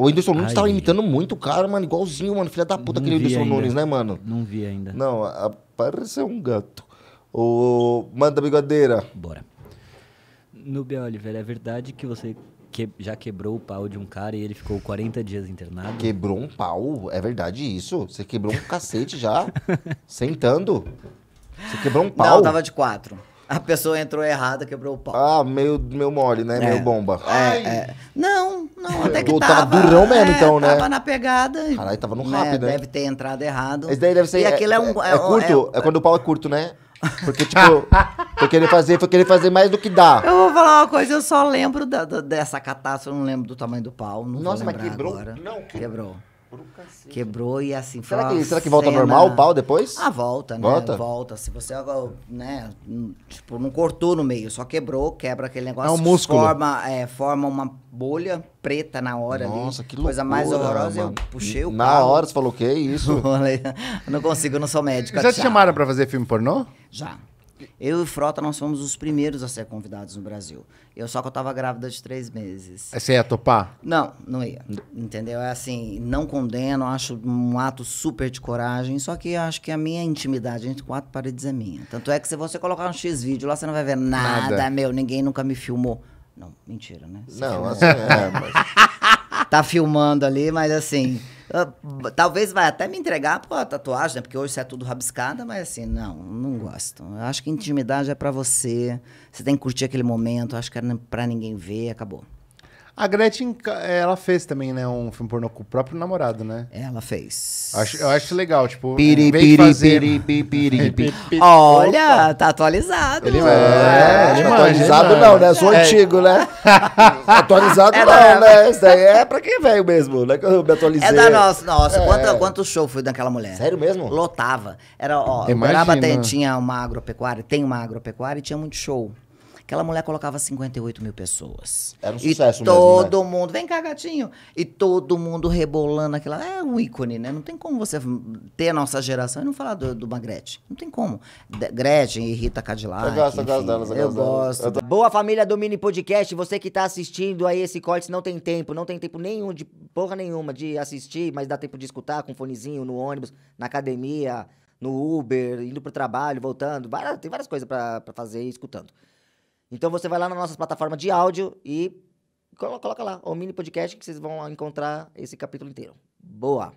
O Whindersson Nunes tava imitando muito o cara, mano, igualzinho, mano, filha da puta não aquele Whindersson ainda. Nunes, né, mano? Não vi ainda. Não, parece um gato. O... Manda bigodeira. Bora. Nubia Oliver, é verdade que você que... já quebrou o pau de um cara e ele ficou 40 dias internado? Quebrou um pau? É verdade isso? Você quebrou um cacete já? Sentando? Você quebrou um pau? Não, tava de quatro. A pessoa entrou errada, quebrou o pau. Ah, meio, meio mole, né? É, meio bomba. É, é. Não, não, é, até que tava. tava durão mesmo, é, então, né? Tava na pegada. Caralho, tava no né, rápido, né? Deve ter entrado errado. Esse daí deve ser... E é, é um... É, é, é curto? É, quando o pau é curto, né? Porque, tipo, foi querer fazer, foi querer fazer mais do que dá. Eu vou falar uma coisa, eu só lembro da, da, dessa catástrofe, eu não lembro do tamanho do pau. Nossa, mas quebrou? Agora. Não. Quebrou. Quebrou e assim foi será que, será que volta normal o pau depois? Ah, volta, né? Volta. volta. Se você, né, tipo, não cortou no meio, só quebrou, quebra aquele negócio. É um músculo. Forma, é, forma uma bolha preta na hora Nossa, ali. Nossa, que loucura. Coisa mais horrorosa, mano. eu puxei o Na hora você falou, que é isso? não consigo, eu não sou médico. Já te chamaram pra fazer filme pornô? Já. Eu e Frota, nós fomos os primeiros a ser convidados no Brasil. Eu só que eu tava grávida de três meses. Você ia topar? Não, não ia. Entendeu? É assim, não condeno, acho um ato super de coragem, só que acho que a minha intimidade entre quatro paredes é minha. Tanto é que se você colocar um X-vídeo lá, você não vai ver nada, nada, meu, ninguém nunca me filmou. Não, mentira, né? Você não, assim, é, mas tá filmando ali, mas assim. Eu, talvez vai até me entregar pra tatuagem, né? Porque hoje você é tudo rabiscada, mas assim, não, não gosto. Eu acho que intimidade é para você. Você tem que curtir aquele momento, acho que era pra ninguém ver, acabou. A Gretchen, eh, ela fez também, né? Um filme pornô com o próprio namorado, né? Ela fez. Acho, eu acho legal, tipo. Piri, piri, fazer... piri, piri, piri, piri, piri. Olha, Opa. tá atualizado. Ele é, é, é atualizado não, né? Sou é. antigo, né? atualizado é não, da... né? Isso daí é pra quem é veio mesmo, né? Que eu me atualizei. É da nossa, nossa. É. Quanto, quanto show foi daquela mulher? Sério mesmo? Lotava. Era, ó, Imagina. Braba tem, tinha uma agropecuária, tem uma agropecuária e tinha muito show. Aquela mulher colocava 58 mil pessoas. Era um sucesso e todo né? mundo, vem cá, gatinho. E todo mundo rebolando aquela. É um ícone, né? Não tem como você ter a nossa geração e não falar do, do uma Gretchen. Não tem como. De Gretchen e Rita Cadillac. Eu gosto, enfim, eu gosto delas. Eu, eu gosto. Eu tô... Boa família do Mini Podcast, você que tá assistindo aí esse corte, não tem tempo, não tem tempo nenhum, de porra nenhuma, de assistir, mas dá tempo de escutar com fonezinho no ônibus, na academia, no Uber, indo pro trabalho, voltando. Várias, tem várias coisas para fazer escutando. Então você vai lá na nossa plataforma de áudio e coloca lá o mini podcast que vocês vão encontrar esse capítulo inteiro. Boa!